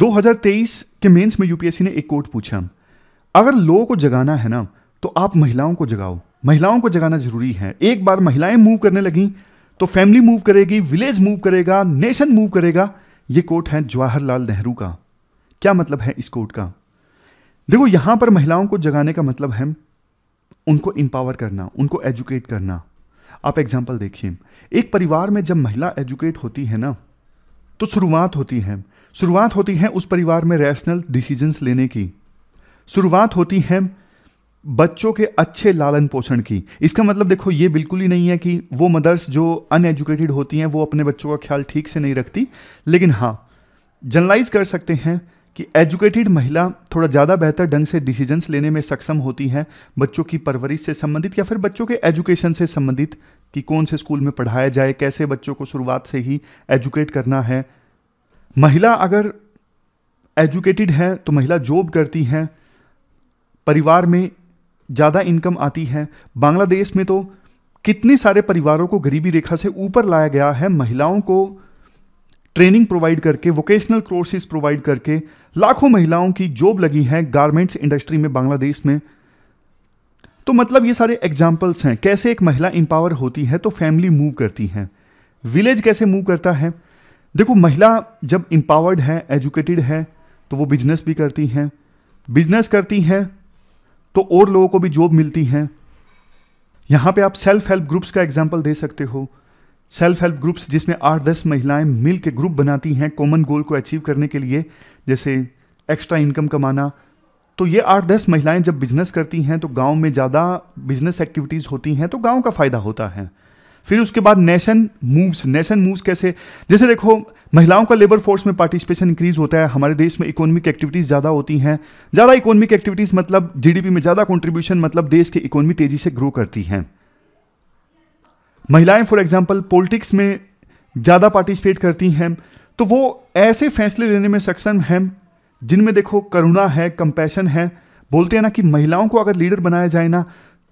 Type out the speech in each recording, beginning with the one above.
2023 के मेंस में यूपीएससी ने एक कोर्ट पूछा अगर लोगों को जगाना है ना तो आप महिलाओं को जगाओ महिलाओं को जगाना जरूरी है एक बार महिलाएं मूव करने लगी तो फैमिली मूव करेगी विलेज मूव करेगा नेशन मूव करेगा ये कोर्ट है जवाहरलाल नेहरू का क्या मतलब है इस कोर्ट का देखो यहां पर महिलाओं को जगाने का मतलब है उनको इंपावर करना उनको एजुकेट करना आप एग्जाम्पल देखिए एक परिवार में जब महिला एजुकेट होती है ना तो शुरुआत होती है शुरुआत होती है उस परिवार में रैशनल डिसीजंस लेने की शुरुआत होती है बच्चों के अच्छे लालन पोषण की इसका मतलब देखो ये बिल्कुल ही नहीं है कि वो मदर्स जो अनएजुकेटेड होती हैं वो अपने बच्चों का ख्याल ठीक से नहीं रखती लेकिन हाँ जनरलाइज कर सकते हैं कि एजुकेटेड महिला थोड़ा ज़्यादा बेहतर ढंग से डिसीजंस लेने में सक्षम होती हैं बच्चों की परवरिश से संबंधित या फिर बच्चों के एजुकेशन से संबंधित कि कौन से स्कूल में पढ़ाया जाए कैसे बच्चों को शुरुआत से ही एजुकेट करना है महिला अगर एजुकेटेड है तो महिला जॉब करती हैं परिवार में ज़्यादा इनकम आती है बांग्लादेश में तो कितने सारे परिवारों को गरीबी रेखा से ऊपर लाया गया है महिलाओं को ट्रेनिंग प्रोवाइड करके वोकेशनल कोर्सेज प्रोवाइड करके लाखों महिलाओं की जॉब लगी है गारमेंट्स इंडस्ट्री में बांग्लादेश में तो मतलब ये सारे एग्जाम्पल्स हैं कैसे एक महिला इंपावर होती है तो फैमिली मूव करती हैं विलेज कैसे मूव करता है देखो महिला जब इम्पावर्ड है एजुकेटेड है तो वो बिजनेस भी करती हैं बिजनेस करती हैं तो और लोगों को भी जॉब मिलती हैं यहाँ पे आप सेल्फ हेल्प ग्रुप्स का एग्जाम्पल दे सकते हो सेल्फ हेल्प ग्रुप्स जिसमें आठ दस महिलाएं मिल के ग्रुप बनाती हैं कॉमन गोल को अचीव करने के लिए जैसे एक्स्ट्रा इनकम कमाना तो ये आठ दस महिलाएं जब बिजनेस करती हैं तो गांव में ज़्यादा बिजनेस एक्टिविटीज़ होती हैं तो गांव का फ़ायदा होता है फिर उसके बाद नेशन मूव्स नेशन मूव्स कैसे जैसे देखो महिलाओं का लेबर फोर्स में पार्टिसिपेशन इंक्रीज होता है हमारे देश में इकोनॉमिक एक्टिविटीज़ ज़्यादा होती हैं ज़्यादा इकोनॉमिक एक्टिविटीज़ मतलब जीडीपी में ज़्यादा कंट्रीब्यूशन मतलब देश की इकोनॉमी तेज़ी से ग्रो करती हैं महिलाएं फॉर एग्जाम्पल पॉलिटिक्स में ज़्यादा पार्टिसिपेट करती हैं तो वो ऐसे फैसले लेने में सक्षम हैं जिनमें देखो करुणा है कंपैशन है बोलते हैं ना कि महिलाओं को अगर लीडर बनाया जाए ना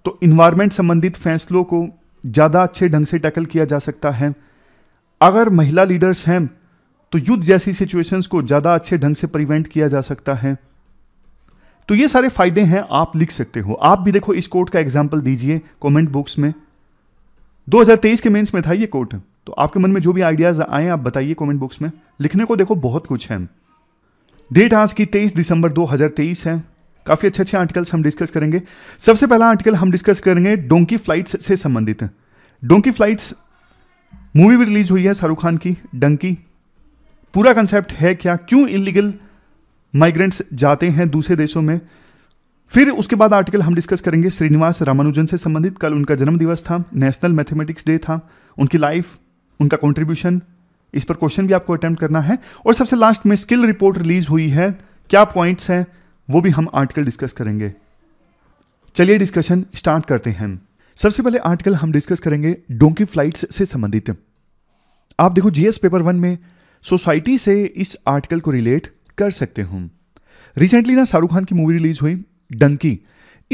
तो इन्वायरमेंट संबंधित फैसलों को ज़्यादा अच्छे ढंग से टैकल किया जा सकता है अगर महिला लीडर्स हैं तो युद्ध जैसी सिचुएशंस को ज़्यादा अच्छे ढंग से प्रिवेंट किया जा सकता है तो ये सारे फायदे हैं आप लिख सकते हो आप भी देखो इस कोर्ट का एग्जाम्पल दीजिए कॉमेंट बॉक्स में 2023 के मेंस में था ये कोर्ट तो आपके मन में जो भी आइडियाज आए आप बताइए कॉमेंट बॉक्स में लिखने को देखो बहुत कुछ है डेट आज की 23 दिसंबर 2023 है काफ़ी अच्छे अच्छे आर्टिकल्स हम डिस्कस करेंगे सबसे पहला आर्टिकल हम डिस्कस करेंगे डोंकी फ्लाइट्स से संबंधित डोंकी फ्लाइट्स मूवी भी रिलीज हुई है शाहरुख खान की डंकी पूरा कंसेप्ट है क्या क्यों इलीगल माइग्रेंट्स जाते हैं दूसरे देशों में फिर उसके बाद आर्टिकल हम डिस्कस करेंगे श्रीनिवास रामानुजन से संबंधित कल उनका जन्मदिवस था नेशनल मैथमेटिक्स डे था उनकी लाइफ उनका कंट्रीब्यूशन इस पर क्वेश्चन भी आपको अटेम्प्ट करना है और सबसे लास्ट में स्किल रिपोर्ट रिलीज हुई है क्या पॉइंट्स हैं वो भी हम आर्टिकल डिस्कस करेंगे चलिए डिस्कशन स्टार्ट करते हैं सबसे पहले आर्टिकल हम डिस्कस करेंगे डोंकी फ्लाइट्स से संबंधित आप देखो जीएस पेपर वन में सोसाइटी से इस आर्टिकल को रिलेट कर सकते हो रिसेंटली ना शाहरुख खान की मूवी रिलीज हुई डंकी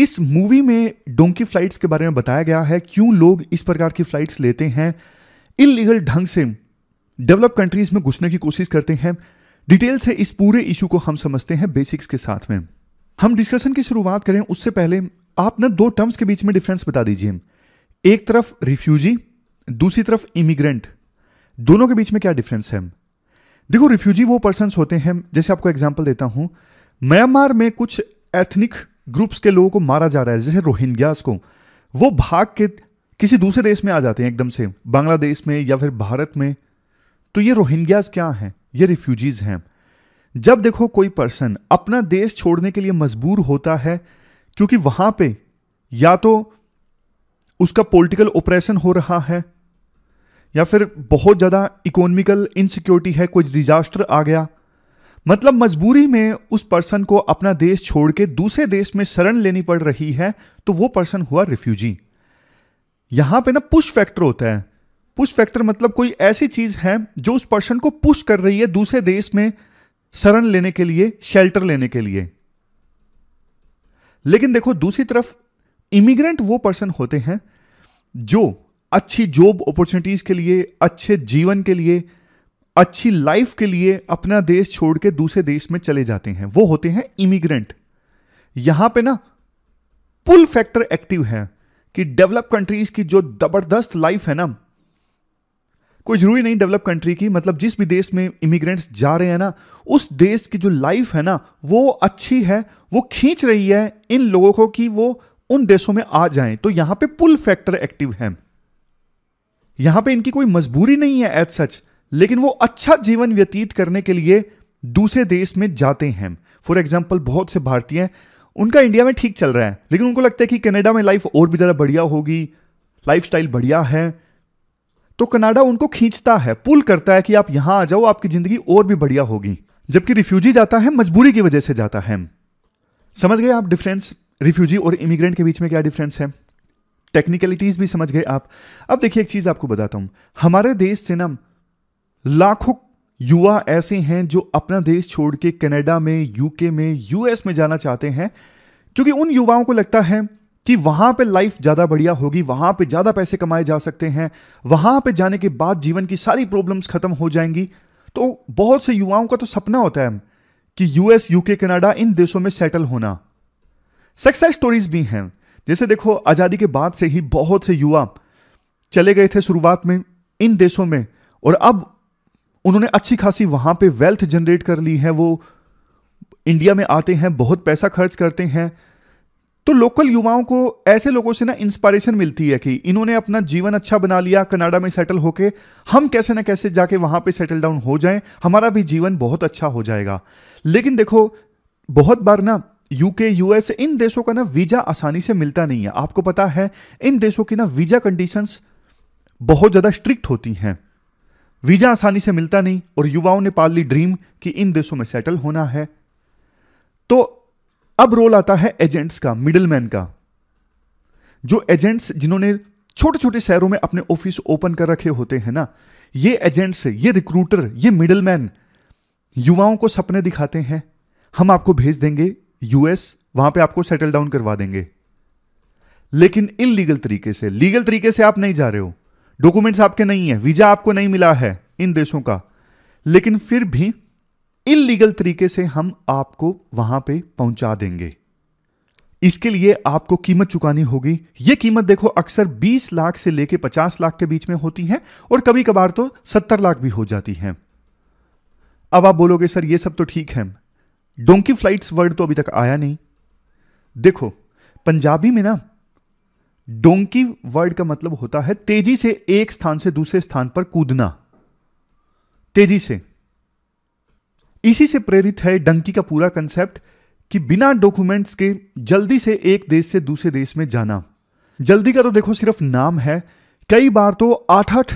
इस मूवी में डोंकी फ्लाइट्स के बारे में बताया गया है क्यों लोग इस प्रकार की फ्लाइट्स लेते हैं इलीगल ढंग से डेवलप कंट्रीज में घुसने की कोशिश करते हैं डिटेल से इस पूरे इशू को हम समझते हैं बेसिक्स के साथ में हम डिस्कशन की शुरुआत करें उससे पहले आप ना दो टर्म्स के बीच में डिफरेंस बता दीजिए एक तरफ रिफ्यूजी दूसरी तरफ इमिग्रेंट दोनों के बीच में क्या डिफरेंस है देखो रिफ्यूजी वो पर्सन होते हैं जैसे आपको एग्जाम्पल देता हूं म्यांमार में कुछ एथनिक ग्रुप्स के लोगों को मारा जा रहा है जैसे रोहिंग्यास को वो भाग के किसी दूसरे देश में आ जाते हैं एकदम से बांग्लादेश में या फिर भारत में तो ये रोहिंग्यास क्या हैं ये रिफ्यूजीज हैं जब देखो कोई पर्सन अपना देश छोड़ने के लिए मजबूर होता है क्योंकि वहां पे या तो उसका पॉलिटिकल ऑपरेशन हो रहा है या फिर बहुत ज़्यादा इकोनॉमिकल इनसिक्योरिटी है कोई डिजास्टर आ गया मतलब मजबूरी में उस पर्सन को अपना देश छोड़ के दूसरे देश में शरण लेनी पड़ रही है तो वो पर्सन हुआ रिफ्यूजी यहां पे ना पुश फैक्टर होता है पुश फैक्टर मतलब कोई ऐसी चीज़ है जो उस पर्सन को पुश कर रही है दूसरे देश में शरण लेने के लिए शेल्टर लेने के लिए लेकिन देखो दूसरी तरफ इमिग्रेंट वो पर्सन होते हैं जो अच्छी जॉब अपॉर्चुनिटीज़ के लिए अच्छे जीवन के लिए अच्छी लाइफ के लिए अपना देश छोड़ के दूसरे देश में चले जाते हैं वो होते हैं इमिग्रेंट यहां पे ना पुल फैक्टर एक्टिव है कि डेवलप कंट्रीज की जो जबरदस्त लाइफ है ना कोई जरूरी नहीं डेवलप कंट्री की मतलब जिस भी देश में इमिग्रेंट्स जा रहे हैं ना उस देश की जो लाइफ है ना वो अच्छी है वो खींच रही है इन लोगों को कि वो उन देशों में आ जाएं तो यहां पे पुल फैक्टर एक्टिव है यहां पे इनकी कोई मजबूरी नहीं है एज सच लेकिन वो अच्छा जीवन व्यतीत करने के लिए दूसरे देश में जाते हैं फॉर एग्जाम्पल बहुत से भारतीय उनका इंडिया में ठीक चल रहा है लेकिन उनको लगता है कि कनाडा में लाइफ और भी ज़्यादा बढ़िया होगी लाइफ बढ़िया है तो कनाडा उनको खींचता है पुल करता है कि आप यहां आ जाओ आपकी जिंदगी और भी बढ़िया होगी जबकि रिफ्यूजी जाता है मजबूरी की वजह से जाता है समझ गए आप डिफरेंस रिफ्यूजी और इमिग्रेंट के बीच में क्या डिफरेंस है टेक्निकलिटीज भी समझ गए आप अब देखिए एक चीज आपको बताता हूं हमारे देश से ना लाखों युवा ऐसे हैं जो अपना देश छोड़ के कनाडा में यूके में यूएस में जाना चाहते हैं क्योंकि उन युवाओं को लगता है कि वहां पे लाइफ ज्यादा बढ़िया होगी वहां पे ज्यादा पैसे कमाए जा सकते हैं वहां पे जाने के बाद जीवन की सारी प्रॉब्लम्स खत्म हो जाएंगी तो बहुत से युवाओं का तो सपना होता है कि यूएस यूके कनाडा इन देशों में सेटल होना सक्सेस स्टोरीज भी हैं जैसे देखो आजादी के बाद से ही बहुत से युवा चले गए थे शुरुआत में इन देशों में और अब उन्होंने अच्छी खासी वहां पे वेल्थ जनरेट कर ली है वो इंडिया में आते हैं बहुत पैसा खर्च करते हैं तो लोकल युवाओं को ऐसे लोगों से ना इंस्पायरेशन मिलती है कि इन्होंने अपना जीवन अच्छा बना लिया कनाडा में सेटल होके हम कैसे ना कैसे जाके वहां पे सेटल डाउन हो जाएं हमारा भी जीवन बहुत अच्छा हो जाएगा लेकिन देखो बहुत बार ना यूके यूएस इन देशों का ना वीज़ा आसानी से मिलता नहीं है आपको पता है इन देशों की ना वीज़ा कंडीशंस बहुत ज़्यादा स्ट्रिक्ट होती हैं वीज़ा आसानी से मिलता नहीं और युवाओं ने पाल ली ड्रीम कि इन देशों में सेटल होना है तो अब रोल आता है एजेंट्स का मिडलमैन का जो एजेंट्स जिन्होंने छोटे छोटे शहरों में अपने ऑफिस ओपन कर रखे होते हैं ना ये एजेंट्स ये रिक्रूटर ये मिडलमैन युवाओं को सपने दिखाते हैं हम आपको भेज देंगे यूएस वहां पे आपको सेटल डाउन करवा देंगे लेकिन लीगल तरीके से लीगल तरीके से आप नहीं जा रहे हो डॉक्यूमेंट्स आपके नहीं है वीजा आपको नहीं मिला है इन देशों का लेकिन फिर भी इलीगल तरीके से हम आपको वहां पे पहुंचा देंगे इसके लिए आपको कीमत चुकानी होगी ये कीमत देखो अक्सर 20 लाख से लेके 50 लाख के बीच में होती है और कभी कभार तो 70 लाख भी हो जाती है अब आप बोलोगे सर ये सब तो ठीक है डोंकी फ्लाइट्स वर्ड तो अभी तक आया नहीं देखो पंजाबी में ना डोंकी वर्ड का मतलब होता है तेजी से एक स्थान से दूसरे स्थान पर कूदना तेजी से इसी से प्रेरित है डंकी का पूरा कंसेप्ट कि बिना डॉक्यूमेंट्स के जल्दी से एक देश से दूसरे देश में जाना जल्दी का तो देखो सिर्फ नाम है कई बार तो आठ आठ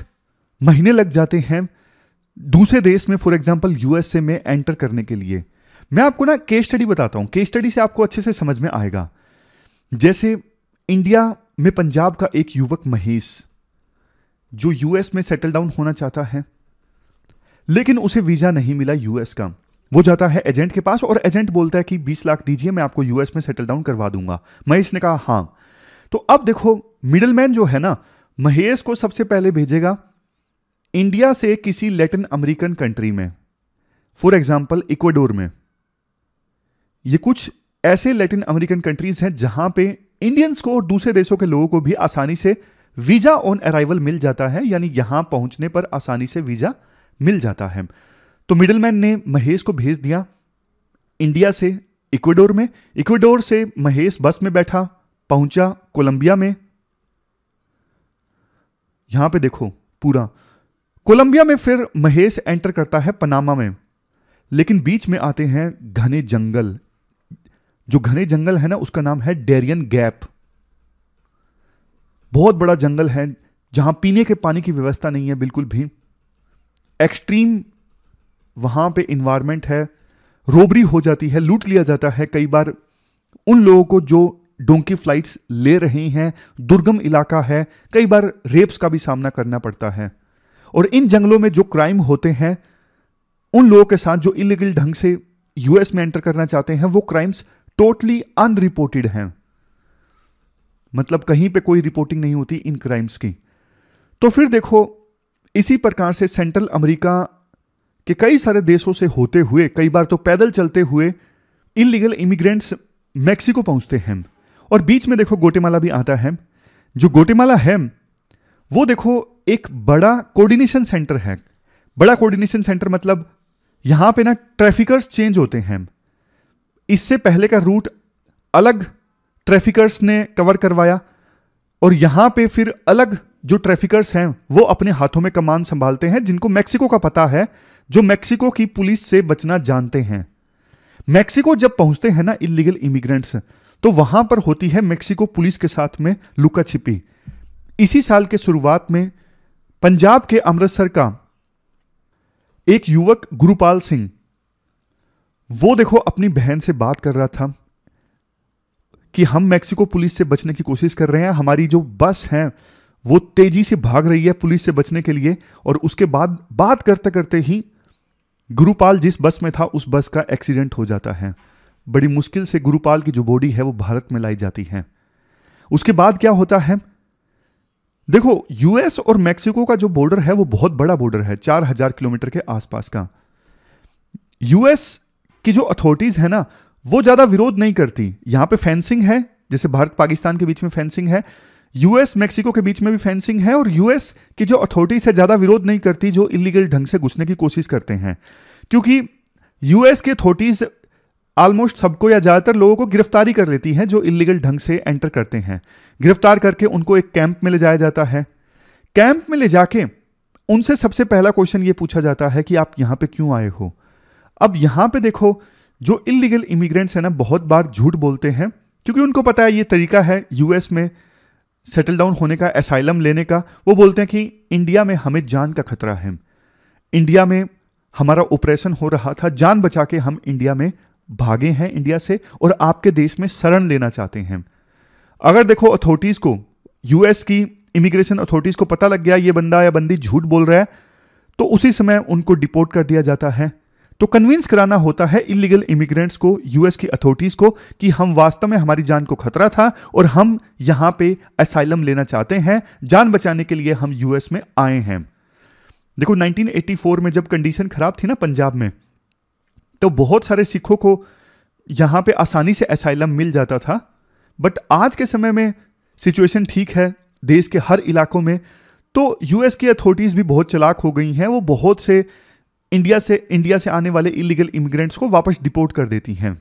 महीने लग जाते हैं दूसरे देश में फॉर एग्जाम्पल यूएसए में एंटर करने के लिए मैं आपको ना केस स्टडी बताता हूँ केस स्टडी से आपको अच्छे से समझ में आएगा जैसे इंडिया में पंजाब का एक युवक महेश जो यूएस में सेटल डाउन होना चाहता है लेकिन उसे वीजा नहीं मिला यूएस का वो जाता है एजेंट के पास और एजेंट बोलता है कि 20 लाख दीजिए मैं आपको यूएस में सेटल डाउन करवा दूंगा महेश ने कहा हाँ तो अब देखो मिडलमैन जो है ना महेश को सबसे पहले भेजेगा इंडिया से किसी लैटिन अमेरिकन कंट्री में फॉर एग्जाम्पल इक्वाडोर में ये कुछ ऐसे लैटिन अमेरिकन कंट्रीज हैं जहां पे इंडियंस को और दूसरे देशों के लोगों को भी आसानी से वीजा ऑन अराइवल मिल जाता है यानी यहां पहुंचने पर आसानी से वीजा मिल जाता है तो मिडलमैन ने महेश को भेज दिया इंडिया से इक्वेडोर में इक्वेडोर से महेश बस में बैठा पहुंचा कोलंबिया में यहां पे देखो पूरा कोलंबिया में फिर महेश एंटर करता है पनामा में लेकिन बीच में आते हैं घने जंगल जो घने जंगल है ना उसका नाम है डेरियन गैप बहुत बड़ा जंगल है जहां पीने के पानी की व्यवस्था नहीं है बिल्कुल भी एक्सट्रीम वहां पे इन्वायरमेंट है रोबरी हो जाती है लूट लिया जाता है कई बार उन लोगों को जो डोंकी फ्लाइट्स ले रहे हैं दुर्गम इलाका है कई बार रेप्स का भी सामना करना पड़ता है और इन जंगलों में जो क्राइम होते हैं उन लोगों के साथ जो इलीगल ढंग से यूएस में एंटर करना चाहते हैं वो क्राइम्स टोटली अनरिपोर्टेड हैं मतलब कहीं पे कोई रिपोर्टिंग नहीं होती इन क्राइम्स की तो फिर देखो इसी प्रकार से सेंट्रल अमेरिका के कई सारे देशों से होते हुए कई बार तो पैदल चलते हुए इलीगल इमिग्रेंट्स मैक्सिको पहुंचते हैं और बीच में देखो गोटेमाला भी आता है जो गोटेमाला है वो देखो एक बड़ा कोऑर्डिनेशन सेंटर है बड़ा कोऑर्डिनेशन सेंटर मतलब यहाँ पे ना ट्रैफिकर्स चेंज होते हैं इससे पहले का रूट अलग ट्रैफिकर्स ने कवर करवाया और यहाँ पे फिर अलग जो ट्रैफिकर्स हैं वो अपने हाथों में कमान संभालते हैं जिनको मैक्सिको का पता है जो मैक्सिको की पुलिस से बचना जानते हैं मैक्सिको जब पहुंचते हैं ना इलीगल इमिग्रेंट्स तो वहां पर होती है मैक्सिको पुलिस के साथ में लुका छिपी इसी साल के शुरुआत में पंजाब के अमृतसर का एक युवक गुरुपाल सिंह वो देखो अपनी बहन से बात कर रहा था कि हम मैक्सिको पुलिस से बचने की कोशिश कर रहे हैं हमारी जो बस है वो तेजी से भाग रही है पुलिस से बचने के लिए और उसके बाद बात करते करते ही गुरुपाल जिस बस में था उस बस का एक्सीडेंट हो जाता है बड़ी मुश्किल से गुरुपाल की जो बॉडी है वो भारत में लाई जाती है उसके बाद क्या होता है देखो यूएस और मैक्सिको का जो बॉर्डर है वो बहुत बड़ा बॉर्डर है चार हजार किलोमीटर के आसपास का यूएस की जो अथॉरिटीज है ना वो ज्यादा विरोध नहीं करती यहां पे फेंसिंग है जैसे भारत पाकिस्तान के बीच में फेंसिंग है यूएस मेक्सिको के बीच में भी फेंसिंग है और यूएस की जो अथॉरिटीज़ है ज़्यादा विरोध नहीं करती जो इलीगल ढंग से घुसने की कोशिश करते हैं क्योंकि यूएस की अथॉरिटीज़ ऑलमोस्ट सबको या ज़्यादातर लोगों को गिरफ्तारी कर लेती हैं जो इलीगल ढंग से एंटर करते हैं गिरफ्तार करके उनको एक कैंप में ले जाया जाता है कैंप में ले जाके उनसे सबसे पहला क्वेश्चन ये पूछा जाता है कि आप यहां पे क्यों आए हो अब यहां पे देखो जो इलीगल इमिग्रेंट्स है ना बहुत बार झूठ बोलते हैं क्योंकि उनको पता है ये तरीका है यूएस में सेटल डाउन होने का एसाइलम लेने का वो बोलते हैं कि इंडिया में हमें जान का खतरा है इंडिया में हमारा ऑपरेशन हो रहा था जान बचा के हम इंडिया में भागे हैं इंडिया से और आपके देश में शरण लेना चाहते हैं अगर देखो अथॉरिटीज़ को यूएस की इमिग्रेशन अथॉरिटीज़ को पता लग गया ये बंदा या बंदी झूठ बोल रहा है तो उसी समय उनको डिपोर्ट कर दिया जाता है तो कन्विंस कराना होता है इलीगल इमिग्रेंट्स को यूएस की अथॉरिटीज को कि हम वास्तव में हमारी जान को खतरा था और हम यहां पे असाइलम लेना चाहते हैं जान बचाने के लिए हम यूएस में आए हैं देखो 1984 में जब कंडीशन खराब थी ना पंजाब में तो बहुत सारे सिखों को यहां पे आसानी से असाइलम मिल जाता था बट आज के समय में सिचुएशन ठीक है देश के हर इलाकों में तो यूएस की अथॉरिटीज़ भी बहुत चलाक हो गई हैं वो बहुत से इंडिया से इंडिया से आने वाले इलीगल इमिग्रेंट्स को वापस डिपोर्ट कर देती हैं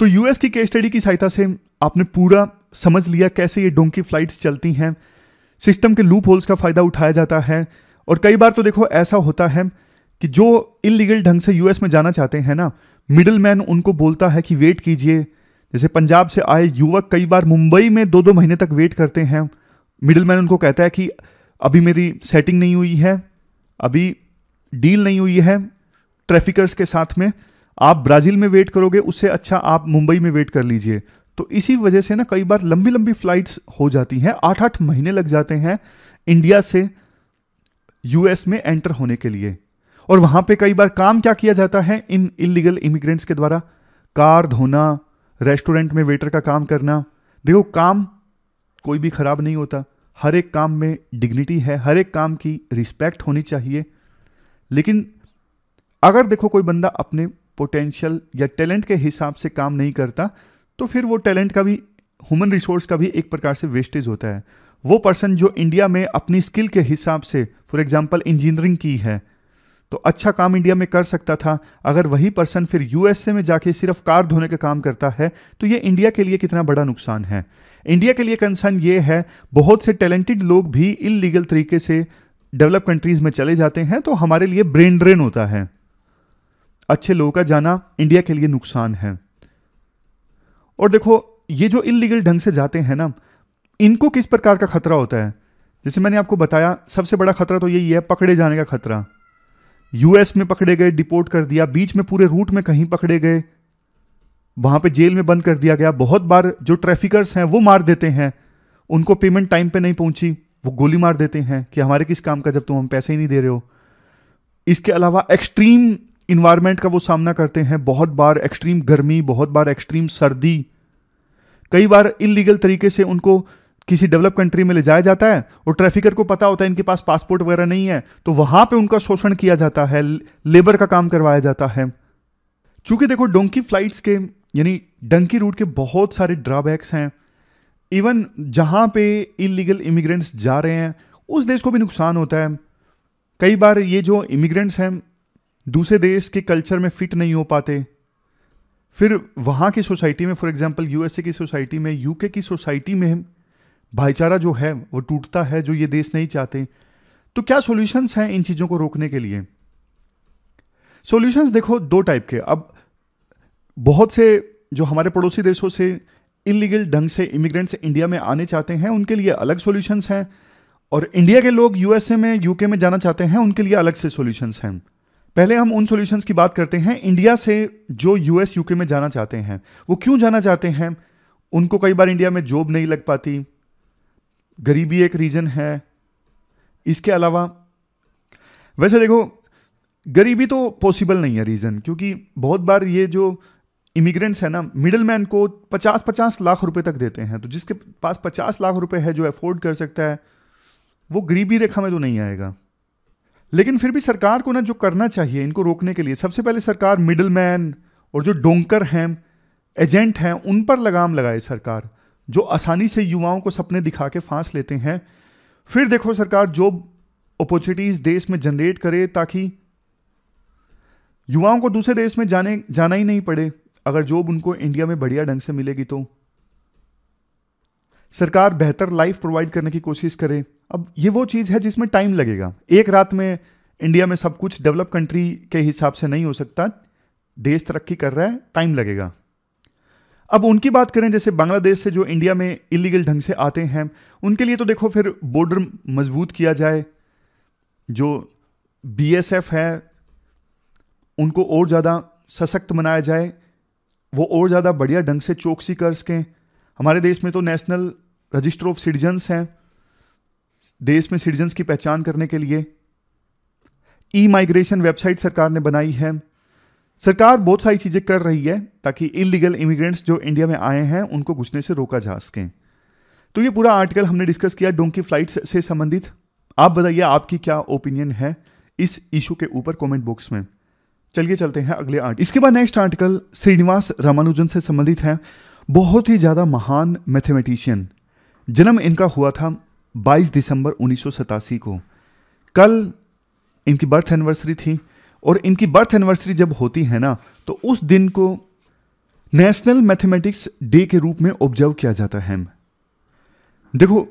तो यूएस की केस स्टडी की सहायता से आपने पूरा समझ लिया कैसे ये डोंकी फ्लाइट्स चलती हैं सिस्टम के लूप होल्स का फ़ायदा उठाया जाता है और कई बार तो देखो ऐसा होता है कि जो इलीगल ढंग से यूएस में जाना चाहते हैं ना मिडिल मैन उनको बोलता है कि वेट कीजिए जैसे पंजाब से आए युवक कई बार मुंबई में दो दो महीने तक वेट करते हैं मिडिल मैन उनको कहता है कि अभी मेरी सेटिंग नहीं हुई है अभी डील नहीं हुई है ट्रैफिकर्स के साथ में आप ब्राज़ील में वेट करोगे उससे अच्छा आप मुंबई में वेट कर लीजिए तो इसी वजह से ना कई बार लंबी लंबी फ्लाइट्स हो जाती हैं आठ आठ महीने लग जाते हैं इंडिया से यूएस में एंटर होने के लिए और वहाँ पे कई बार काम क्या किया जाता है इन इलीगल इमिग्रेंट्स के द्वारा कार धोना रेस्टोरेंट में वेटर का काम करना देखो काम कोई भी ख़राब नहीं होता हर एक काम में डिग्निटी है हर एक काम की रिस्पेक्ट होनी चाहिए लेकिन अगर देखो कोई बंदा अपने पोटेंशियल या टैलेंट के हिसाब से काम नहीं करता तो फिर वो टैलेंट का भी ह्यूमन रिसोर्स का भी एक प्रकार से वेस्टेज होता है वो पर्सन जो इंडिया में अपनी स्किल के हिसाब से फॉर एग्जांपल इंजीनियरिंग की है तो अच्छा काम इंडिया में कर सकता था अगर वही पर्सन फिर यूएसए में जाके सिर्फ कार धोने का काम करता है तो ये इंडिया के लिए कितना बड़ा नुकसान है इंडिया के लिए कंसर्न ये है बहुत से टैलेंटेड लोग भी इलीगल तरीके से डेवलप कंट्रीज में चले जाते हैं तो हमारे लिए ब्रेन ड्रेन होता है अच्छे लोगों का जाना इंडिया के लिए नुकसान है और देखो ये जो इलीगल ढंग से जाते हैं ना इनको किस प्रकार का खतरा होता है जैसे मैंने आपको बताया सबसे बड़ा खतरा तो यही है पकड़े जाने का खतरा यूएस में पकड़े गए डिपोर्ट कर दिया बीच में पूरे रूट में कहीं पकड़े गए वहां पे जेल में बंद कर दिया गया बहुत बार जो ट्रैफिकर्स हैं वो मार देते हैं उनको पेमेंट टाइम पे नहीं पहुंची वो गोली मार देते हैं कि हमारे किस काम का जब तुम हम पैसे ही नहीं दे रहे हो इसके अलावा एक्सट्रीम इन्वायरमेंट का वो सामना करते हैं बहुत बार एक्सट्रीम गर्मी बहुत बार एक्सट्रीम सर्दी कई बार इलीगल तरीके से उनको किसी डेवलप कंट्री में ले जाया जाता है और ट्रैफिकर को पता होता है इनके पास पासपोर्ट वगैरह नहीं है तो वहाँ पे उनका शोषण किया जाता है लेबर का काम करवाया जाता है चूंकि देखो डोंकी फ्लाइट्स के यानी डंकी रूट के बहुत सारे ड्राबैक्स हैं इवन जहाँ पे इलीगल इमिग्रेंट्स जा रहे हैं उस देश को भी नुकसान होता है कई बार ये जो इमिग्रेंट्स हैं दूसरे देश के कल्चर में फिट नहीं हो पाते फिर वहाँ की सोसाइटी में फॉर एग्जांपल यूएसए की सोसाइटी में यूके की सोसाइटी में भाईचारा जो है वो टूटता है जो ये देश नहीं चाहते तो क्या सॉल्यूशंस हैं इन चीज़ों को रोकने के लिए सॉल्यूशंस देखो दो टाइप के अब बहुत से जो हमारे पड़ोसी देशों से इलीगल ढंग से इमिग्रेंट्स इंडिया में आने चाहते हैं उनके लिए अलग सॉल्यूशंस हैं और इंडिया के लोग यूएसए में यूके में जाना चाहते हैं उनके लिए अलग से सॉल्यूशंस हैं पहले हम उन सॉल्यूशंस की बात करते हैं इंडिया से जो यूएस यूके में जाना चाहते हैं वो क्यों जाना चाहते हैं उनको कई बार इंडिया में जॉब नहीं लग पाती गरीबी एक रीज़न है इसके अलावा वैसे देखो गरीबी तो पॉसिबल नहीं है रीज़न क्योंकि बहुत बार ये जो इमिग्रेंट्स है ना मिडल मैन को पचास पचास लाख रुपए तक देते हैं तो जिसके पास पचास लाख रुपए है जो अफोर्ड कर सकता है वो गरीबी रेखा में तो नहीं आएगा लेकिन फिर भी सरकार को ना जो करना चाहिए इनको रोकने के लिए सबसे पहले सरकार मिडल मैन और जो डोंकर हैं एजेंट हैं उन पर लगाम लगाए सरकार जो आसानी से युवाओं को सपने दिखा के फांस लेते हैं फिर देखो सरकार जॉब अपॉर्चुनिटीज़ देश में जनरेट करे ताकि युवाओं को दूसरे देश में जाने जाना ही नहीं पड़े अगर जॉब उनको इंडिया में बढ़िया ढंग से मिलेगी तो सरकार बेहतर लाइफ प्रोवाइड करने की कोशिश करे अब ये वो चीज़ है जिसमें टाइम लगेगा एक रात में इंडिया में सब कुछ डेवलप कंट्री के हिसाब से नहीं हो सकता देश तरक्की कर रहा है टाइम लगेगा अब उनकी बात करें जैसे बांग्लादेश से जो इंडिया में इलीगल ढंग से आते हैं उनके लिए तो देखो फिर बॉर्डर मजबूत किया जाए जो बीएसएफ है उनको और ज़्यादा सशक्त बनाया जाए वो और ज़्यादा बढ़िया ढंग से चौकसी कर सकें हमारे देश में तो नेशनल रजिस्टर ऑफ सिटीजन्स हैं देश में सिटीजन्स की पहचान करने के लिए ई माइग्रेशन वेबसाइट सरकार ने बनाई है सरकार बहुत सारी चीज़ें कर रही है ताकि इलीगल इमिग्रेंट्स जो इंडिया में आए हैं उनको घुसने से रोका जा सके तो ये पूरा आर्टिकल हमने डिस्कस किया डोंकी फ्लाइट से संबंधित आप बताइए आपकी क्या ओपिनियन है इस इशू के ऊपर कमेंट बॉक्स में चलिए चलते हैं अगले आर्टिकल इसके बाद नेक्स्ट आर्टिकल श्रीनिवास रामानुजन से संबंधित है बहुत ही ज़्यादा महान मैथमेटिशियन जन्म इनका हुआ था 22 दिसंबर उन्नीस को कल इनकी बर्थ एनिवर्सरी थी और इनकी बर्थ एनिवर्सरी जब होती है ना तो उस दिन को नेशनल मैथमेटिक्स डे के रूप में ऑब्जर्व किया जाता है देखो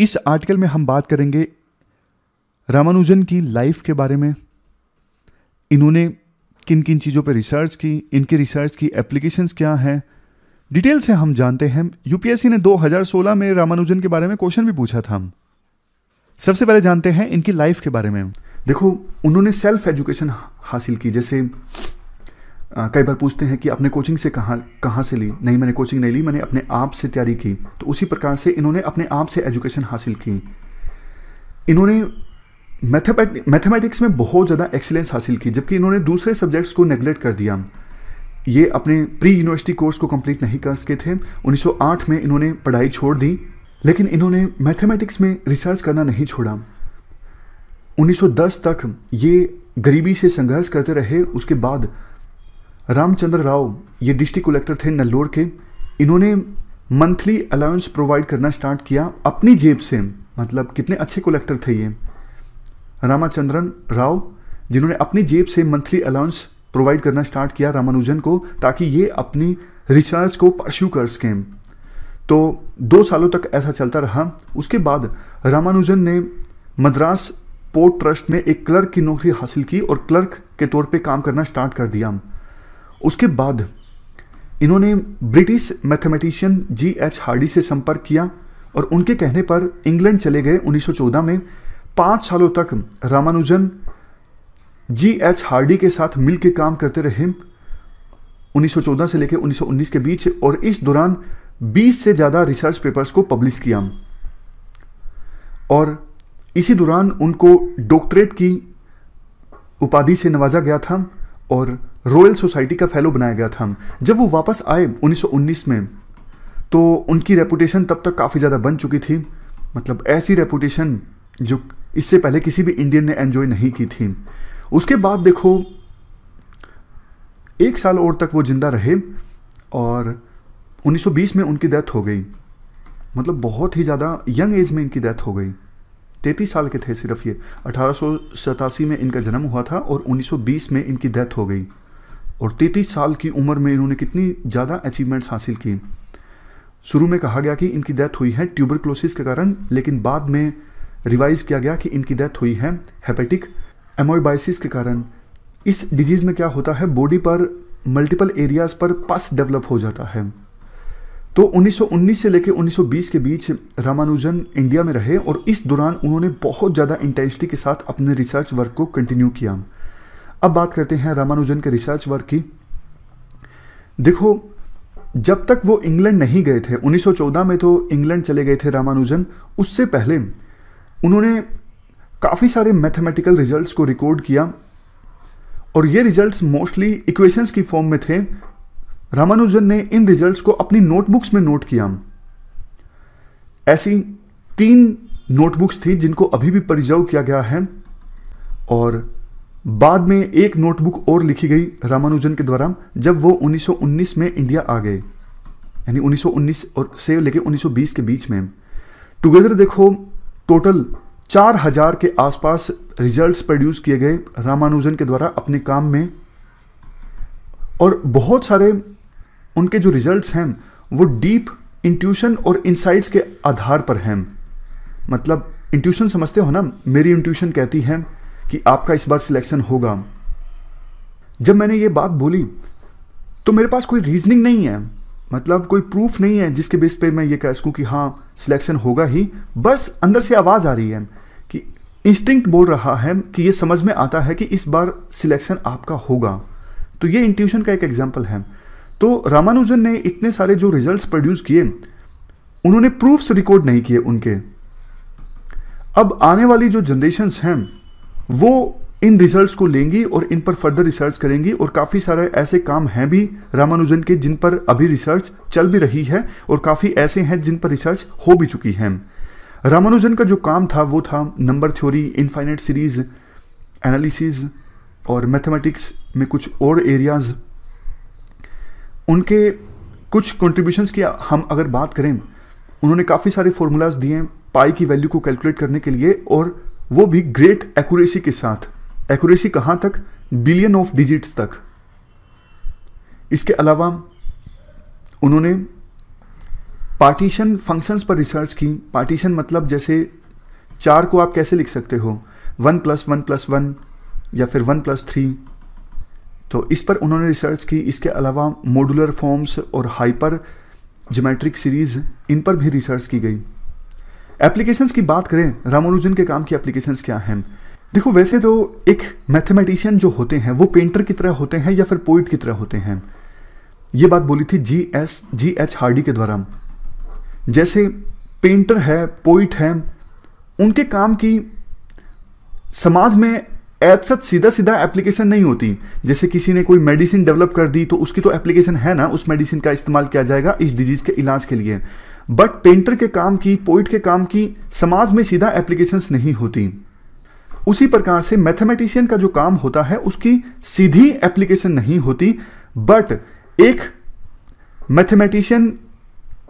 इस आर्टिकल में हम बात करेंगे रामानुजन की लाइफ के बारे में इन्होंने किन किन चीज़ों पर रिसर्च की इनकी रिसर्च की एप्लीकेशंस क्या हैं डिटेल से हम जानते हैं यूपीएससी ने 2016 में रामानुजन के बारे में क्वेश्चन भी पूछा था हम सबसे पहले जानते हैं इनकी लाइफ के बारे में देखो उन्होंने सेल्फ एजुकेशन हासिल की जैसे कई बार पूछते हैं कि आपने कोचिंग से कहाँ कहाँ से ली नहीं मैंने कोचिंग नहीं ली मैंने अपने आप से तैयारी की तो उसी प्रकार से इन्होंने अपने आप से एजुकेशन हासिल की इन्होंने मैथमेटिक्स में बहुत ज़्यादा एक्सीलेंस हासिल की जबकि इन्होंने दूसरे सब्जेक्ट्स को नेग्लेक्ट कर दिया ये अपने प्री यूनिवर्सिटी कोर्स को कंप्लीट नहीं कर सके थे 1908 में इन्होंने पढ़ाई छोड़ दी लेकिन इन्होंने मैथमेटिक्स में रिसर्च करना नहीं छोड़ा 1910 तक ये गरीबी से संघर्ष करते रहे उसके बाद रामचंद्र राव ये डिस्ट्रिक्ट कलेक्टर थे नल्लोर के इन्होंने मंथली अलाउंस प्रोवाइड करना स्टार्ट किया अपनी जेब से मतलब कितने अच्छे कलेक्टर थे ये रामाचंद्रन राव जिन्होंने अपनी जेब से मंथली अलाउंस प्रोवाइड करना स्टार्ट किया रामानुजन को ताकि ये अपनी रिसर्च को परस्यू कर सकें तो दो सालों तक ऐसा चलता रहा उसके बाद रामानुजन ने मद्रास पोर्ट ट्रस्ट में एक क्लर्क की नौकरी हासिल की और क्लर्क के तौर पे काम करना स्टार्ट कर दिया उसके बाद इन्होंने British mathematician G H Hardy से संपर्क किया और उनके कहने पर इंग्लैंड चले गए 1914 में पाँच सालों तक रामानुजन जी एच हार्डी के साथ मिल काम करते रहे 1914 से लेकर 1919 के बीच और इस दौरान 20 से ज़्यादा रिसर्च पेपर्स को पब्लिश किया और इसी दौरान उनको डॉक्टरेट की उपाधि से नवाजा गया था और रॉयल सोसाइटी का फेलो बनाया गया था जब वो वापस आए 1919 में तो उनकी रेपुटेशन तब तक काफ़ी ज़्यादा बन चुकी थी मतलब ऐसी रेपुटेशन जो इससे पहले किसी भी इंडियन ने एन्जॉय नहीं की थी उसके बाद देखो एक साल और तक वो ज़िंदा रहे और 1920 में उनकी डेथ हो गई मतलब बहुत ही ज़्यादा यंग एज में इनकी डेथ हो गई तैतीस साल के थे सिर्फ ये अठारह में इनका जन्म हुआ था और 1920 में इनकी डेथ हो गई और तैतीस साल की उम्र में इन्होंने कितनी ज़्यादा अचीवमेंट्स हासिल की शुरू में कहा गया कि इनकी डेथ हुई है ट्यूबरक्लोसिस के कारण लेकिन बाद में रिवाइज किया गया कि इनकी डेथ हुई है हेपेटिक एमोबाइसिस के कारण इस डिजीज़ में क्या होता है बॉडी पर मल्टीपल एरियाज़ पर पस डेवलप हो जाता है तो 1919 से लेकर 1920 के बीच रामानुजन इंडिया में रहे और इस दौरान उन्होंने बहुत ज़्यादा इंटेंसिटी के साथ अपने रिसर्च वर्क को कंटिन्यू किया अब बात करते हैं रामानुजन के रिसर्च वर्क की देखो जब तक वो इंग्लैंड नहीं गए थे 1914 में तो इंग्लैंड चले गए थे रामानुजन उससे पहले उन्होंने काफ़ी सारे मैथमेटिकल रिजल्ट को रिकॉर्ड किया और ये रिजल्ट्स मोस्टली इक्वेशंस की फॉर्म में थे रामानुजन ने इन रिजल्ट्स को अपनी नोटबुक्स में नोट किया ऐसी तीन नोटबुक्स थी जिनको अभी भी प्रिजर्व किया गया है और बाद में एक नोटबुक और लिखी गई रामानुजन के द्वारा जब वो 1919 में इंडिया आ गए यानी 1919 और से लेके 1920 के बीच में टुगेदर देखो टोटल चार हजार के आसपास रिजल्ट्स प्रोड्यूस किए गए रामानुजन के द्वारा अपने काम में और बहुत सारे उनके जो रिजल्ट्स हैं वो डीप इंट्यूशन और इंसाइट्स के आधार पर हैं मतलब इंट्यूशन समझते हो ना मेरी इंट्यूशन कहती है कि आपका इस बार सिलेक्शन होगा जब मैंने ये बात बोली तो मेरे पास कोई रीजनिंग नहीं है मतलब कोई प्रूफ नहीं है जिसके बेस पे मैं ये कह सकूं कि हाँ सिलेक्शन होगा ही बस अंदर से आवाज़ आ रही है कि इंस्टिंक्ट बोल रहा है कि ये समझ में आता है कि इस बार सिलेक्शन आपका होगा तो ये इंट्यूशन का एक एग्जाम्पल है तो रामानुजन ने इतने सारे जो रिजल्ट्स प्रोड्यूस किए उन्होंने प्रूफ्स रिकॉर्ड नहीं किए उनके अब आने वाली जो जनरेशन हैं वो इन रिजल्ट्स को लेंगी और इन पर फर्दर रिसर्च करेंगी और काफ़ी सारे ऐसे काम हैं भी रामानुजन के जिन पर अभी रिसर्च चल भी रही है और काफ़ी ऐसे हैं जिन पर रिसर्च हो भी चुकी है रामानुजन का जो काम था वो था number theory infinite series analysis और मैथमेटिक्स में कुछ और एरियाज़ उनके कुछ कंट्रीब्यूशंस की हम अगर बात करें उन्होंने काफ़ी सारे फॉर्मूलाज दिए हैं पाई की वैल्यू को कैलकुलेट करने के लिए और वो भी ग्रेट एक्यूरेसी के साथ एक्यूरेसी कहाँ तक बिलियन ऑफ डिजिट्स तक इसके अलावा उन्होंने पार्टीशन फंक्शंस पर रिसर्च की पार्टीशन मतलब जैसे चार को आप कैसे लिख सकते हो one plus one plus one या फिर वन प्लस थ्री तो इस पर उन्होंने रिसर्च की इसके अलावा मॉडुलर फॉर्म्स और हाइपर जोमेट्रिक सीरीज़ इन पर भी रिसर्च की गई एप्लीकेशंस की बात करें रामानुजन के काम की एप्लीकेशंस क्या हैं देखो वैसे तो एक मैथमेटिशियन जो होते हैं वो पेंटर की तरह होते हैं या फिर पोइट की तरह होते हैं ये बात बोली थी G S G H Hardy के द्वारा जैसे पेंटर है पोइट है उनके काम की समाज में एज सीधा सीधा एप्लीकेशन नहीं होती जैसे किसी ने कोई मेडिसिन डेवलप कर दी तो उसकी तो एप्लीकेशन है ना उस मेडिसिन का इस्तेमाल किया जाएगा इस डिजीज़ के इलाज के लिए बट पेंटर के काम की पोइट के काम की समाज में सीधा एप्लीकेशन नहीं होती उसी प्रकार से मैथमेटिशियन का जो काम होता है उसकी सीधी एप्लीकेशन नहीं होती बट एक मैथमेटिशियन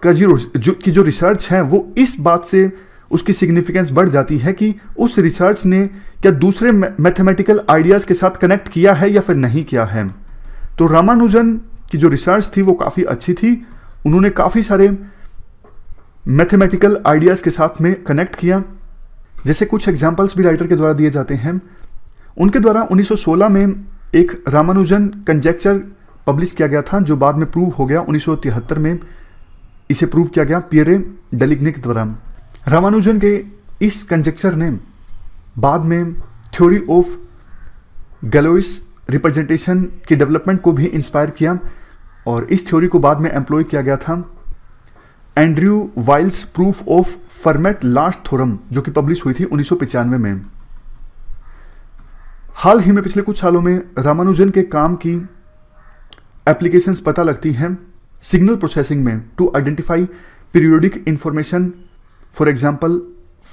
का जो की जो रिसर्च है वो इस बात से उसकी सिग्निफिकेंस बढ़ जाती है कि उस रिसर्च ने क्या दूसरे मैथमेटिकल आइडियाज़ के साथ कनेक्ट किया है या फिर नहीं किया है तो रामानुजन की जो रिसर्च थी वो काफ़ी अच्छी थी उन्होंने काफ़ी सारे मैथमेटिकल आइडियाज़ के साथ में कनेक्ट किया जैसे कुछ एग्जाम्पल्स भी राइटर के द्वारा दिए जाते हैं उनके द्वारा 1916 में एक रामानुजन कंजेक्चर पब्लिश किया गया था जो बाद में प्रूव हो गया उन्नीस में इसे प्रूव किया गया पियरे डेलिग्निक द्वारा रामानुजन के इस कंजेक्चर ने बाद में थ्योरी ऑफ गलोइस रिप्रेजेंटेशन की डेवलपमेंट को भी इंस्पायर किया और इस थ्योरी को बाद में एम्प्लॉय किया गया था Andrew Wiles proof of Fermat last theorem जो कि पब्लिश हुई थी उन्नीस में हाल ही में पिछले कुछ सालों में रामानुजन के काम की एप्लीकेशंस पता लगती हैं सिग्नल प्रोसेसिंग में to identify periodic information for example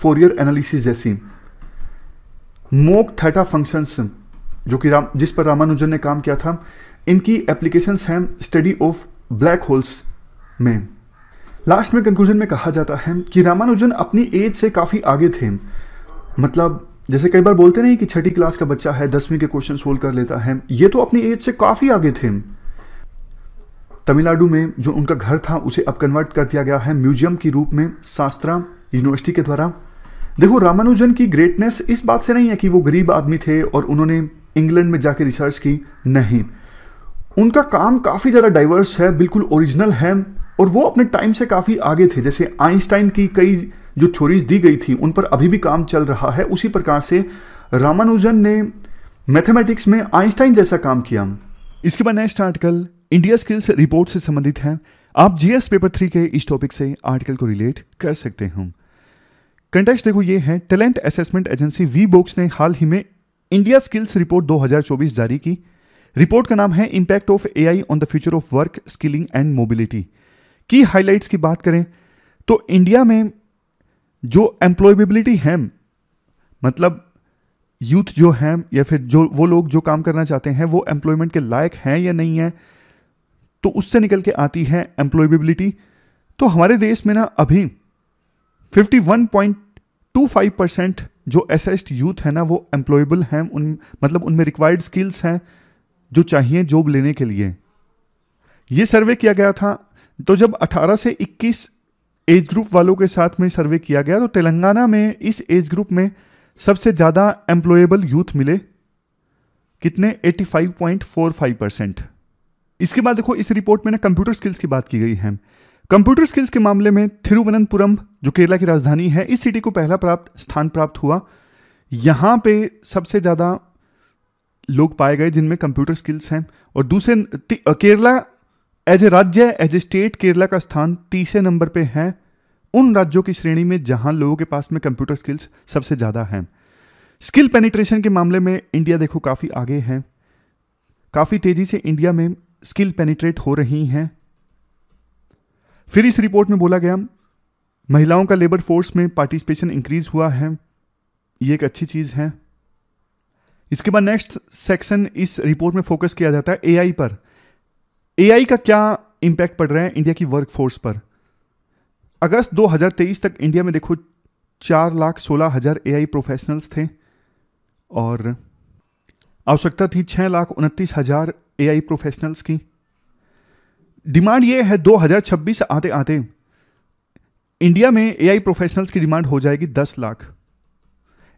Fourier analysis जैसी मोक थीटा फंक्शंस जो कि राम जिस पर रामानुजन ने काम किया था इनकी एप्लीकेशंस हैं स्टडी ऑफ ब्लैक होल्स में लास्ट में कंक्लूजन में कहा जाता है कि रामानुजन अपनी एज से काफ़ी आगे थे मतलब जैसे कई बार बोलते नहीं कि छठी क्लास का बच्चा है दसवीं के क्वेश्चन सोल्व कर लेता है ये तो अपनी एज से काफ़ी आगे थे तमिलनाडु में जो उनका घर था उसे अब कन्वर्ट कर दिया गया है म्यूजियम के रूप में शास्त्रा यूनिवर्सिटी के द्वारा देखो रामानुजन की ग्रेटनेस इस बात से नहीं है कि वो गरीब आदमी थे और उन्होंने इंग्लैंड में जाके रिसर्च की नहीं उनका काम काफ़ी ज़्यादा डाइवर्स है बिल्कुल ओरिजिनल है और वो अपने टाइम से काफ़ी आगे थे जैसे आइंस्टाइन की कई जो थ्योरीज दी गई थी उन पर अभी भी काम चल रहा है उसी प्रकार से रामानुजन ने मैथमेटिक्स में आइंस्टाइन जैसा काम किया इसके बाद next article India skills report से संबंधित है आप जीएस पेपर थ्री के इस टॉपिक से आर्टिकल को रिलेट कर सकते हैं कंटेक्स्ट देखो ये है talent assessment agency Wheebox ने हाल ही में इंडिया स्किल्स रिपोर्ट 2024 जारी की रिपोर्ट का नाम है impact of AI on the future of work skilling and mobility की हाइलाइट्स की बात करें तो इंडिया में जो एम्प्लॉयबिलिटी है मतलब यूथ जो है या फिर जो वो लोग जो काम करना चाहते हैं वो एम्प्लॉयमेंट के लायक हैं या नहीं है तो उससे निकल के आती है एम्प्लॉयबिलिटी तो हमारे देश में ना अभी 51.2 टू फाइव परसेंट जो एसेस्ड यूथ है ना वो एम्प्लॉयबल हैं उन मतलब उनमें रिक्वायर्ड स्किल्स हैं जो चाहिए जॉब लेने के लिए ये सर्वे किया गया था तो जब 18 से 21 एज ग्रुप वालों के साथ में सर्वे किया गया तो तेलंगाना में इस एज ग्रुप में सबसे ज़्यादा एम्प्लॉयबल यूथ मिले कितने 85.45 परसेंट इसके बाद देखो इस रिपोर्ट में ना कंप्यूटर स्किल्स की बात की गई है कंप्यूटर स्किल्स के मामले में थिरुवनंतपुरम जो केरला की राजधानी है इस सिटी को पहला प्राप्त स्थान प्राप्त हुआ यहाँ पे सबसे ज़्यादा लोग पाए गए जिनमें कंप्यूटर स्किल्स हैं और दूसरे केरला एज ए राज्य एज ए स्टेट केरला का स्थान तीसरे नंबर पे है उन राज्यों की श्रेणी में जहां लोगों के पास में कंप्यूटर स्किल्स सबसे ज़्यादा हैं स्किल पेनिट्रेशन के मामले में इंडिया देखो काफ़ी आगे हैं काफ़ी तेज़ी से इंडिया में स्किल पेनिट्रेट हो रही हैं फिर इस रिपोर्ट में बोला गया महिलाओं का लेबर फोर्स में पार्टिसिपेशन इंक्रीज हुआ है ये एक अच्छी चीज़ है इसके बाद नेक्स्ट सेक्शन इस रिपोर्ट में फोकस किया जाता है एआई पर एआई का क्या इम्पैक्ट पड़ रहा है इंडिया की वर्क फोर्स पर अगस्त 2023 तक इंडिया में देखो चार लाख सोलह हज़ार ए प्रोफेशनल्स थे और आवश्यकता थी छह लाख उनतीस हज़ार ए प्रोफेशनल्स की डिमांड ये है 2026 आते आते इंडिया में एआई प्रोफेशनल्स की डिमांड हो जाएगी 10 लाख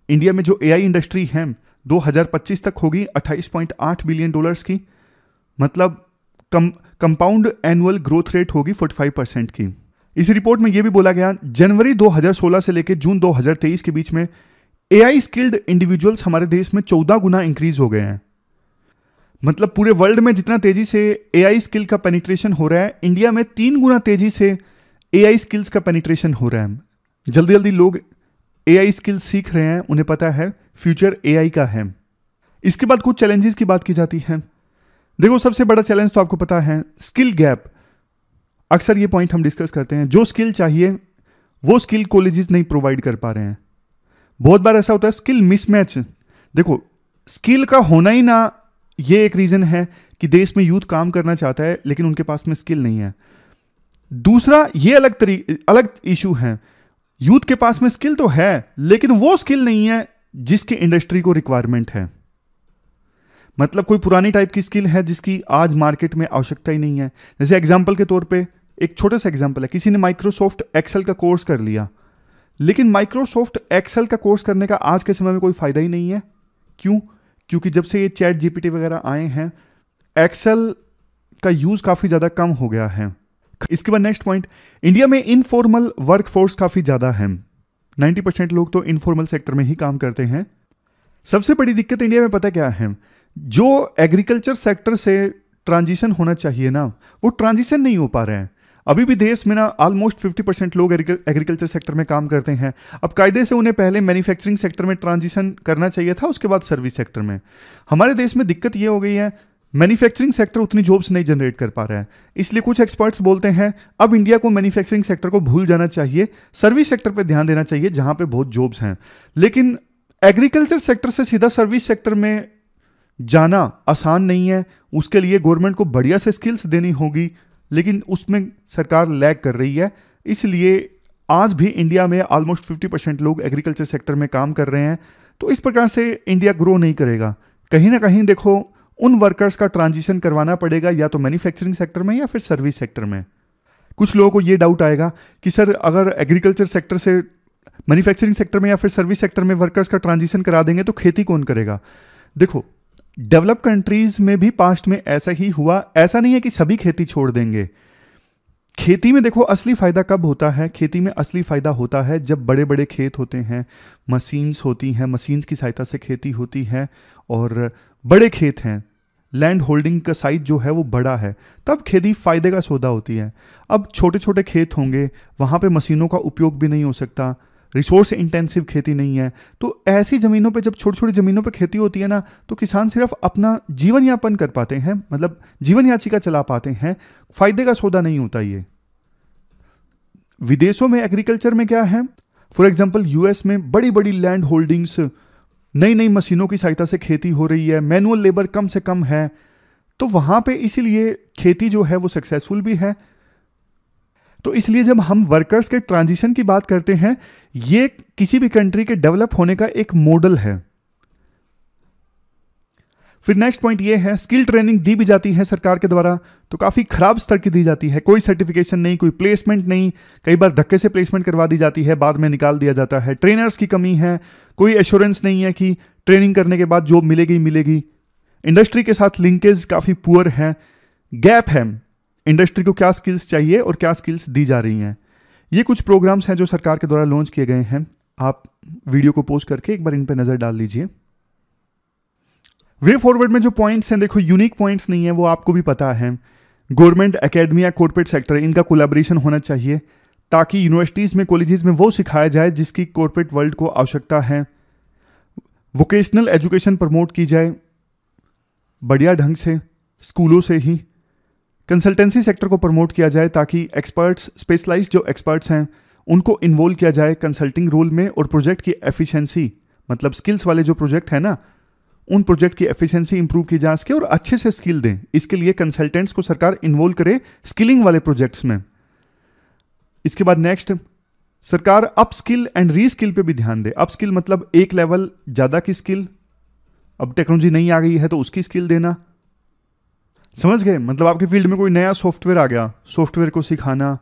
इंडिया में जो एआई इंडस्ट्री है 2025 तक होगी 28.8 बिलियन डॉलर्स की मतलब कम कंपाउंड एनुअल ग्रोथ रेट होगी 45 परसेंट की इस रिपोर्ट में यह भी बोला गया जनवरी 2016 से लेकर जून 2023 के बीच में एआई स्किल्ड इंडिविजुअल्स हमारे देश में 14 गुना इंक्रीज हो गए हैं मतलब पूरे वर्ल्ड में जितना तेजी से ए स्किल का पेनिट्रेशन हो रहा है इंडिया में तीन गुना तेजी से ए स्किल्स का पेनिट्रेशन हो रहा है जल्दी जल्दी लोग ए स्किल्स सीख रहे हैं उन्हें पता है फ्यूचर ए का है इसके बाद कुछ चैलेंजेस की बात की जाती है देखो सबसे बड़ा चैलेंज तो आपको पता है स्किल गैप अक्सर ये पॉइंट हम डिस्कस करते हैं जो स्किल चाहिए वो स्किल कॉलेजेस नहीं प्रोवाइड कर पा रहे हैं बहुत बार ऐसा होता है स्किल मिसमैच देखो स्किल का होना ही ना ये एक रीज़न है कि देश में यूथ काम करना चाहता है लेकिन उनके पास में स्किल नहीं है दूसरा ये अलग तरी अलग इशू है यूथ के पास में स्किल तो है लेकिन वो स्किल नहीं है जिसकी इंडस्ट्री को रिक्वायरमेंट है मतलब कोई पुरानी टाइप की स्किल है जिसकी आज मार्केट में आवश्यकता ही नहीं है जैसे एग्जाम्पल के तौर पे एक छोटा सा एग्जाम्पल है किसी ने माइक्रोसॉफ्ट एक्सेल का कोर्स कर लिया लेकिन माइक्रोसॉफ्ट एक्सेल का कोर्स करने का आज के समय में कोई फ़ायदा ही नहीं है क्यों क्योंकि जब से ये चैट जीपीटी वगैरह आए हैं एक्सेल का यूज़ काफ़ी ज़्यादा कम हो गया है इसके बाद नेक्स्ट पॉइंट इंडिया में इनफॉर्मल वर्कफोर्स काफ़ी ज़्यादा है 90 परसेंट लोग तो इनफॉर्मल सेक्टर में ही काम करते हैं सबसे बड़ी दिक्कत इंडिया में पता क्या है जो एग्रीकल्चर सेक्टर से ट्रांजिशन होना चाहिए ना वो ट्रांजिशन नहीं हो पा रहे हैं अभी भी देश में ना ऑलमोस्ट 50 परसेंट लोग एग्रीकल्चर सेक्टर में काम करते हैं अब कायदे से उन्हें पहले मैन्युफैक्चरिंग सेक्टर में ट्रांजिशन करना चाहिए था उसके बाद सर्विस सेक्टर में हमारे देश में दिक्कत ये हो गई है मैन्युफैक्चरिंग सेक्टर उतनी जॉब्स नहीं जनरेट कर पा रहा है इसलिए कुछ एक्सपर्ट्स बोलते हैं अब इंडिया को मैन्युफैक्चरिंग सेक्टर को भूल जाना चाहिए सर्विस सेक्टर पर ध्यान देना चाहिए जहाँ पर बहुत जॉब्स हैं लेकिन एग्रीकल्चर सेक्टर से सीधा सर्विस सेक्टर में जाना आसान नहीं है उसके लिए गवर्नमेंट को बढ़िया से स्किल्स देनी होगी लेकिन उसमें सरकार लैग कर रही है इसलिए आज भी इंडिया में ऑलमोस्ट 50 परसेंट लोग एग्रीकल्चर सेक्टर में काम कर रहे हैं तो इस प्रकार से इंडिया ग्रो नहीं करेगा कहीं ना कहीं देखो उन वर्कर्स का ट्रांजिशन करवाना पड़ेगा या तो मैन्युफैक्चरिंग सेक्टर में या फिर सर्विस सेक्टर में कुछ लोगों को ये डाउट आएगा कि सर अगर एग्रीकल्चर सेक्टर से मैन्युफैक्चरिंग सेक्टर में या फिर सर्विस सेक्टर में वर्कर्स का ट्रांजिशन करा देंगे तो खेती कौन करेगा देखो डेवलप कंट्रीज में भी पास्ट में ऐसा ही हुआ ऐसा नहीं है कि सभी खेती छोड़ देंगे खेती में देखो असली फ़ायदा कब होता है खेती में असली फ़ायदा होता है जब बड़े बड़े खेत होते हैं मशीन्स होती हैं मशीन्स की सहायता से खेती होती है और बड़े खेत हैं लैंड होल्डिंग का साइज जो है वो बड़ा है तब खेती फ़ायदे का सौदा होती है अब छोटे छोटे खेत होंगे वहाँ पे मशीनों का उपयोग भी नहीं हो सकता रिसोर्स इंटेंसिव खेती नहीं है तो ऐसी ज़मीनों पे जब छोटी छोटी ज़मीनों पे खेती होती है ना तो किसान सिर्फ अपना जीवन यापन कर पाते हैं मतलब जीवन याचिका चला पाते हैं फ़ायदे का सौदा नहीं होता ये विदेशों में एग्रीकल्चर में क्या है फॉर एग्जाम्पल यूएस में बड़ी बड़ी लैंड होल्डिंग्स नई नई मशीनों की सहायता से खेती हो रही है मैनुअल लेबर कम से कम है तो वहां पे इसीलिए खेती जो है वो सक्सेसफुल भी है तो इसलिए जब हम वर्कर्स के ट्रांजिशन की बात करते हैं ये किसी भी कंट्री के डेवलप होने का एक मॉडल है फिर नेक्स्ट पॉइंट ये है स्किल ट्रेनिंग दी भी जाती है सरकार के द्वारा तो काफ़ी खराब स्तर की दी जाती है कोई सर्टिफिकेशन नहीं कोई प्लेसमेंट नहीं कई बार धक्के से प्लेसमेंट करवा दी जाती है बाद में निकाल दिया जाता है ट्रेनर्स की कमी है कोई एश्योरेंस नहीं है कि ट्रेनिंग करने के बाद जॉब मिलेगी मिलेगी इंडस्ट्री के साथ लिंकेज काफ़ी पुअर है गैप है इंडस्ट्री को क्या स्किल्स चाहिए और क्या स्किल्स दी जा रही हैं ये कुछ प्रोग्राम्स हैं जो सरकार के द्वारा लॉन्च किए गए हैं आप वीडियो को पोस्ट करके एक बार इन पर नज़र डाल लीजिए वे फॉरवर्ड में जो पॉइंट्स हैं देखो यूनिक पॉइंट्स नहीं है वो आपको भी पता है गवर्नमेंट अकेडमी या कॉरपोरेट सेक्टर इनका कोलेबरेशन होना चाहिए ताकि यूनिवर्सिटीज़ में कॉलेजेस में वो सिखाया जाए जिसकी कॉरपोरेट वर्ल्ड को आवश्यकता है वोकेशनल एजुकेशन प्रमोट की जाए बढ़िया ढंग से स्कूलों से ही कंसल्टेंसी सेक्टर को प्रमोट किया जाए ताकि एक्सपर्ट्स स्पेशलाइज जो एक्सपर्ट्स हैं उनको इन्वॉल्व किया जाए कंसल्टिंग रोल में और प्रोजेक्ट की एफिशिएंसी मतलब स्किल्स वाले जो प्रोजेक्ट है ना उन प्रोजेक्ट की एफिशिएंसी इंप्रूव की जा सके और अच्छे से स्किल दें इसके लिए कंसल्टेंट्स को सरकार इन्वॉल्व करे स्किलिंग वाले प्रोजेक्ट्स में इसके बाद नेक्स्ट सरकार upskill and reskill पर भी ध्यान दे अप स्किल मतलब एक लेवल ज़्यादा की स्किल अब टेक्नोलॉजी नहीं आ गई है तो उसकी स्किल देना समझ गए मतलब आपके फील्ड में कोई नया सॉफ्टवेयर आ गया सॉफ्टवेयर को सिखाना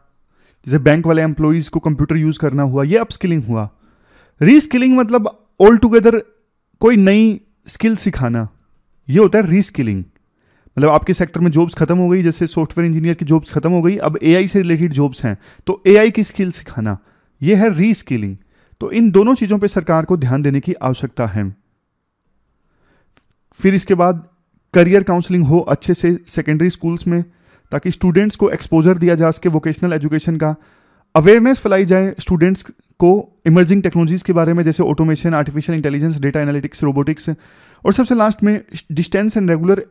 जैसे बैंक वाले एम्प्लॉयज़ को कंप्यूटर यूज़ करना हुआ ये अपस्किलिंग हुआ रीस्किलिंग मतलब ऑल टुगेदर कोई नई स्किल सिखाना ये होता है रीस्किलिंग मतलब आपके सेक्टर में जॉब्स खत्म हो गई जैसे सॉफ्टवेयर इंजीनियर की जॉब्स खत्म हो गई अब एआई से रिलेटेड जॉब्स हैं तो एआई की स्किल सिखाना ये है रीस्किलिंग तो इन दोनों चीज़ों पर सरकार को ध्यान देने की आवश्यकता है फिर इसके बाद करियर काउंसलिंग हो अच्छे से सेकेंडरी स्कूल्स में ताकि स्टूडेंट्स को एक्सपोजर दिया जा सके वोकेशनल एजुकेशन का अवेयरनेस फैलाई जाए स्टूडेंट्स को इमर्जिंग टेक्नोलॉजीज़ के बारे में जैसे automation artificial intelligence data analytics robotics और सबसे लास्ट में डिस्टेंस एंड रेगुलर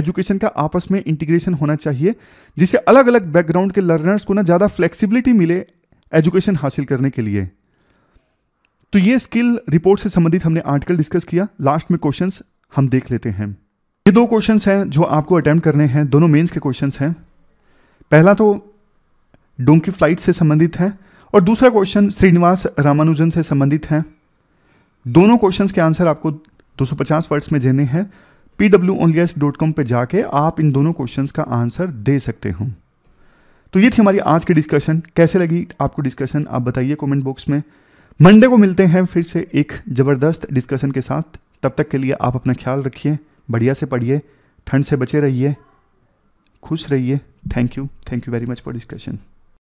एजुकेशन का आपस में इंटीग्रेशन होना चाहिए जिससे अलग अलग बैकग्राउंड के लर्नर्स को ना ज़्यादा फ्लेक्सिबिलिटी मिले एजुकेशन हासिल करने के लिए तो ये स्किल रिपोर्ट से संबंधित हमने आर्टिकल डिस्कस किया लास्ट में क्वेश्चंस हम देख लेते हैं ये दो क्वेश्चंस हैं जो आपको अटेम्प्ट करने हैं दोनों मेंस के क्वेश्चंस हैं पहला तो डोंकी फ्लाइट से संबंधित है और दूसरा क्वेश्चन श्रीनिवास रामानुजन से संबंधित है दोनों क्वेश्चंस के आंसर आपको 250 वर्ड्स में देने हैं P W onlyias dot com पर जाके आप इन दोनों क्वेश्चन का आंसर दे सकते हो तो ये थी हमारी आज की डिस्कशन कैसे लगी आपको डिस्कशन आप बताइए कॉमेंट बॉक्स में मंडे को मिलते हैं फिर से एक ज़बरदस्त डिस्कशन के साथ तब तक के लिए आप अपना ख्याल रखिए बढ़िया से पढ़िए ठंड से बचे रहिए खुश रहिए thank you thank you very much for discussion